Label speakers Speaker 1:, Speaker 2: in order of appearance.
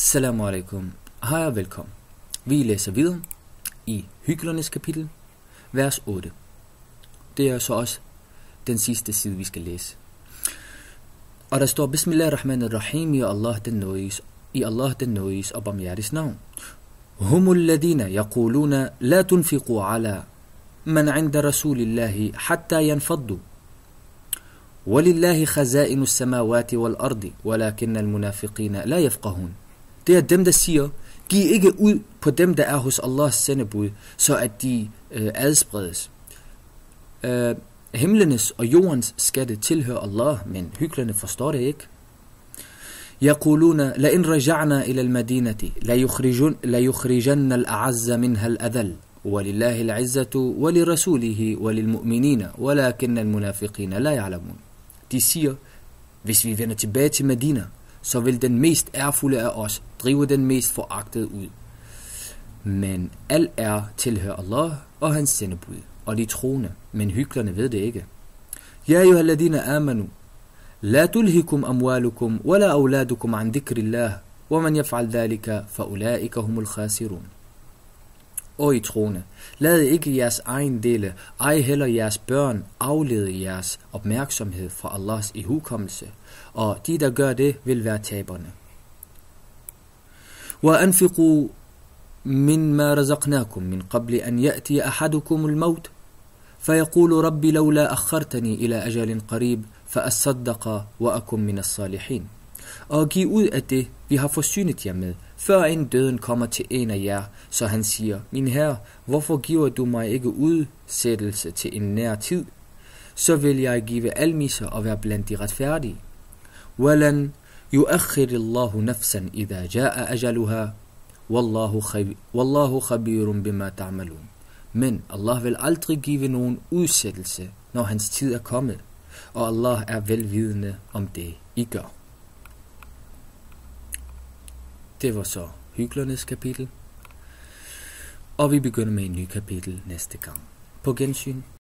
Speaker 1: Assalamu alaikum. Hej og velkommen. Vi læser videre i Hyggelernes kapitel, vers 8. Det er så også den sidste side, vi skal læse. Og der står, Bismillahirrahmanirrahim, i Allah den nøjes, i Allah den nøjes og barmhjertes navn. هم الذين يقولون لا تنفقوا على من عند رسول الله حتى ينفضوا ولله خزائن السماوات والارض ولكن المنافقين لا يفقهون Det er dem, der siger, giv ikke ud på dem, der er hos Allahs sendebud, så at de øh, adspredes. Øh, himlenes og jordens skatte tilhører Allah, men hyklerne forstår det ikke. يقولون لئن رجعنا إلى المدينة لا يخرجن لا يخرجن الأعز منها الأذل ولله العزة ولرسوله وللمؤمنين ولكن المنافقين لا يعلمون. De siger, hvis vi vender tilbage til Medina, så vil den mest ærfulde af os drive den mest foragtede ud. Men al er tilhører Allah og hans sendebud, og de troende, men hyklerne ved det ikke. Ja, jo alladina amanu, لا تلهكم أموالكم ولا an عن wa man yaf'al يفعل fa فأولئك هم khasirun. og I troende. Lad ikke jeres egen dele, ej heller jeres børn, aflede jeres opmærksomhed fra Allahs ihukommelse, og de, der gør det, vil være taberne. وأنفقوا مما رزقناكم من قبل أن يأتي أحدكم الموت فيقول رب لولا أخرتني إلى أجل قريب فأصدق وأكن من الصالحين og giv ud af det, vi har forsynet jer med, før end døden kommer til en af jer, så han siger, min herre, hvorfor giver du mig ikke udsættelse til en nær tid? Så vil jeg give almiser og være blandt de retfærdige. Walan يؤخر الله نفسا إذا جاء أجلها والله, خبير والله خبير بما تعملون Men Allah vil aldrig give nogen udsættelse, når hans tid er kommet, og Allah er velvidende om det, I gør. Det var så hyggelernes kapitel. Og vi begynder med en ny kapitel næste gang. På gensyn.